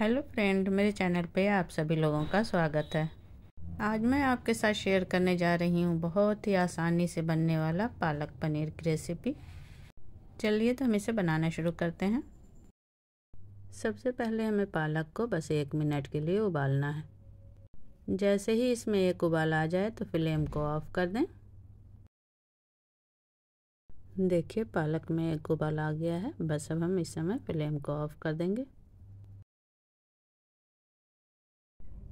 hello friend मेरे channel पे आप सभी लोगों का स्वागत है आज मैं आपके साथ शेयर करने जा रही हूँ बहुत ही आसानी से बनने वाला पालक पनीर की रेसिपी चलिए तो हम इसे बनाना शुरू करते हैं सबसे पहले हमें पालक को बस एक मिनट के लिए उबालना है जैसे ही इसमें एक उबाल आ जाए तो फ्लेम को ऑफ कर दें देखिए पालक में एक उबाल आ गया है बस अब हम इस समय फ्लेम को ऑफ कर देंगे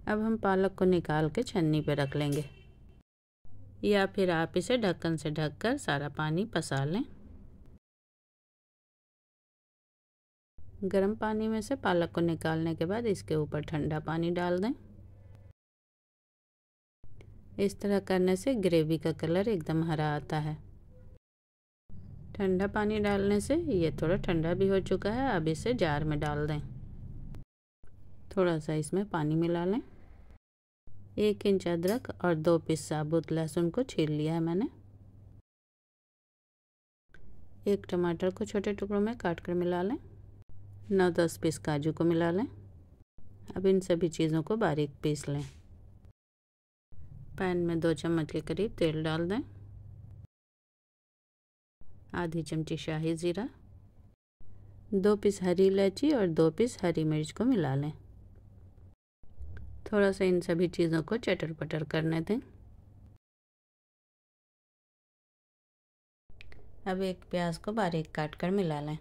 अब हम पालक को निकाल के छन्नी पे रख लेंगे या फिर आप इसे ढक्कन से ढककर सारा पानी पसा लें गर्म पानी में से पालक को निकालने के बाद इसके ऊपर ठंडा पानी डाल दें इस तरह करने से ग्रेवी का कलर एकदम हरा आता है ठंडा पानी डालने से ये थोड़ा ठंडा भी हो चुका है अब इसे जार में डाल दें थोड़ा सा इसमें पानी मिला लें एक इंच अदरक और दो पीस साबुत लहसुन को छील लिया है मैंने एक टमाटर को छोटे टुकड़ों में काट कर मिला लें नौ दस पीस काजू को मिला लें अब इन सभी चीज़ों को बारीक पीस लें पैन में दो चम्मच के करीब तेल डाल दें आधी चमची शाही ज़ीरा दो पीस हरी इलायची और दो पीस हरी मिर्च को मिला लें थोड़ा सा इन सभी चीज़ों को चटर पटर करने दें अब एक प्याज को बारीक काट कर मिला लें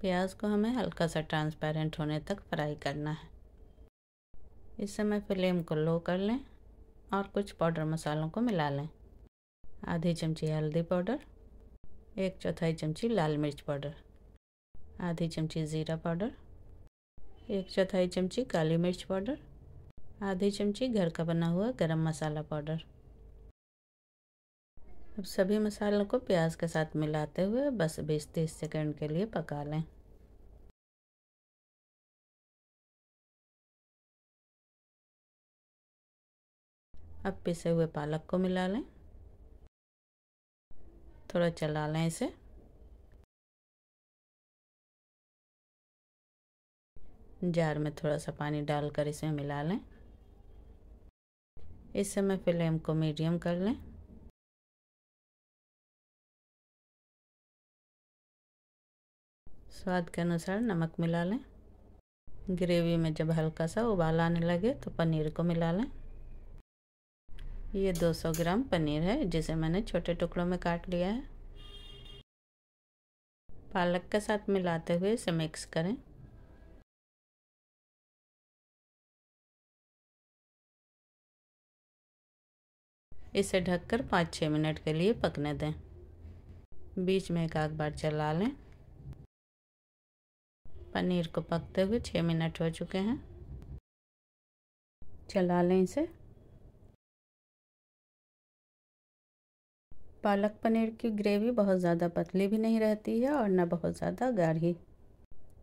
प्याज को हमें हल्का सा ट्रांसपेरेंट होने तक फ्राई करना है इस समय फ्लेम को लो कर लें और कुछ पाउडर मसालों को मिला लें आधी चमची हल्दी पाउडर एक चौथाई चमची लाल मिर्च पाउडर आधी चमची ज़ीरा पाउडर एक चौथाई चमची काली मिर्च पाउडर आधी चमची घर का बना हुआ गरम मसाला पाउडर अब सभी मसालों को प्याज के साथ मिलाते हुए बस बीस तीस सेकेंड के लिए पका लें अब पिसे हुए पालक को मिला लें थोड़ा चला लें इसे जार में थोड़ा सा पानी डालकर इसमें मिला लें इस समय फ्लेम को मीडियम कर लें स्वाद के अनुसार नमक मिला लें ग्रेवी में जब हल्का सा उबाल आने लगे तो पनीर को मिला लें ये 200 ग्राम पनीर है जिसे मैंने छोटे टुकड़ों में काट लिया है पालक के साथ मिलाते हुए इसे मिक्स करें इसे ढककर पाँच छः मिनट के लिए पकने दें बीच में एक आग बार चला लें पनीर को पकते हुए छः मिनट हो चुके हैं चला लें इसे पालक पनीर की ग्रेवी बहुत ज़्यादा पतली भी नहीं रहती है और ना बहुत ज़्यादा गाढ़ी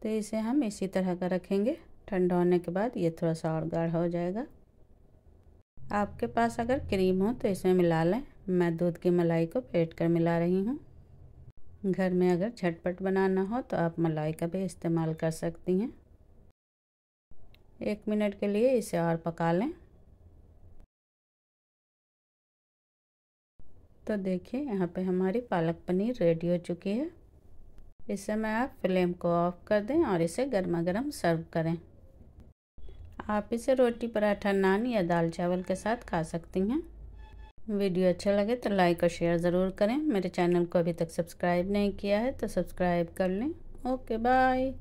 तो इसे हम इसी तरह का रखेंगे ठंडा होने के बाद ये थोड़ा सा और गाढ़ा हो जाएगा आपके पास अगर क्रीम हो तो इसमें मिला लें मैं दूध की मलाई को फेंट कर मिला रही हूँ घर में अगर झटपट बनाना हो तो आप मलाई का भी इस्तेमाल कर सकती हैं एक मिनट के लिए इसे और पका लें तो देखिए यहाँ पे हमारी पालक पनीर रेडी हो चुकी है इस समय आप फ्लेम को ऑफ कर दें और इसे गर्मा गर्म सर्व करें आप इसे रोटी पराठा नान या दाल चावल के साथ खा सकती हैं वीडियो अच्छा लगे तो लाइक और शेयर ज़रूर करें मेरे चैनल को अभी तक सब्सक्राइब नहीं किया है तो सब्सक्राइब कर लें ओके बाय